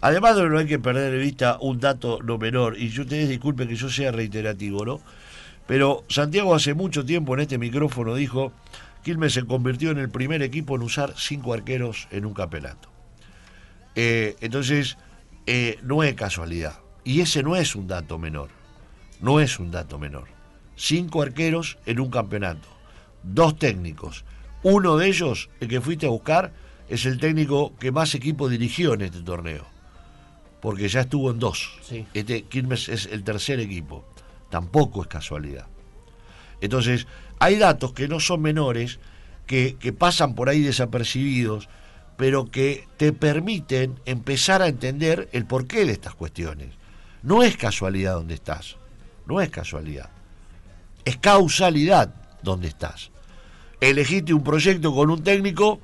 Además, no hay que perder de vista un dato no menor, y yo ustedes disculpe que yo sea reiterativo, ¿no? Pero Santiago hace mucho tiempo en este micrófono dijo, que Quilmes se convirtió en el primer equipo en usar cinco arqueros en un campeonato. Eh, entonces, eh, no es casualidad. Y ese no es un dato menor. No es un dato menor. Cinco arqueros en un campeonato. Dos técnicos. Uno de ellos, el que fuiste a buscar, es el técnico que más equipo dirigió en este torneo porque ya estuvo en dos. Este Quilmes es el tercer equipo. Tampoco es casualidad. Entonces, hay datos que no son menores, que, que pasan por ahí desapercibidos, pero que te permiten empezar a entender el porqué de estas cuestiones. No es casualidad donde estás, no es casualidad. Es causalidad donde estás. Elegiste un proyecto con un técnico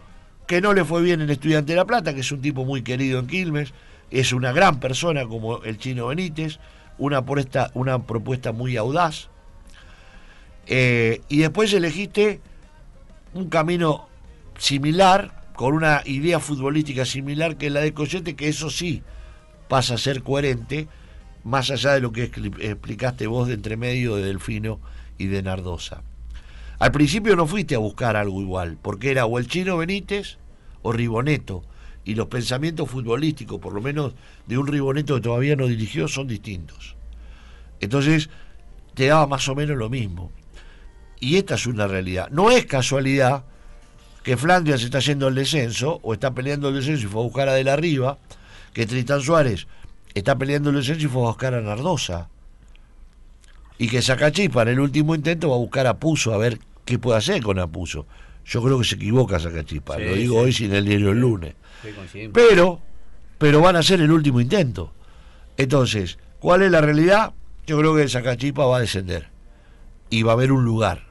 que no le fue bien en Estudiante de La Plata, que es un tipo muy querido en Quilmes, es una gran persona como el chino Benítez, una, propuesta, muy audaz. Eh, y después elegiste un camino similar, con una idea futbolística similar que la de Coyete, que eso sí pasa a ser coherente, más allá de lo que explicaste vos de entre medio de Delfino y de Nardosa. Al principio no fuiste a buscar algo igual, porque era o el chino Benítez o Riboneto. Y los pensamientos futbolísticos, por lo menos de un Riboneto que todavía no dirigió, son distintos. Entonces, te daba más o menos lo mismo. Y esta es una realidad. No es casualidad que Flandria se está yendo al descenso, o está peleando el descenso y fue a buscar a De la Riva, que Tristán Suárez está peleando el descenso y fue a buscar a Nardosa y que Sacachipa en el último intento va a buscar a Puso a ver qué puede hacer con Apuso. Yo creo que se equivoca sacachipa lo digo hoy sin el dinero el lunes. pero, pero van a hacer el último intento. Entonces, ¿cuál es la realidad? Yo creo que Sacachipa va a descender y va a haber un lugar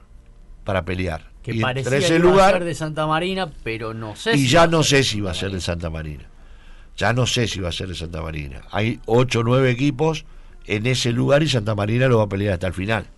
para pelear. Que parece parecía lugar, ser de Santa Marina, pero no sé. Y ya no sé si va a ser de Santa Marina. Ya no sé si va a ser de Santa Marina. Hay 8 o 9 equipos en ese lugar y Santa Marina lo va a pelear hasta el final.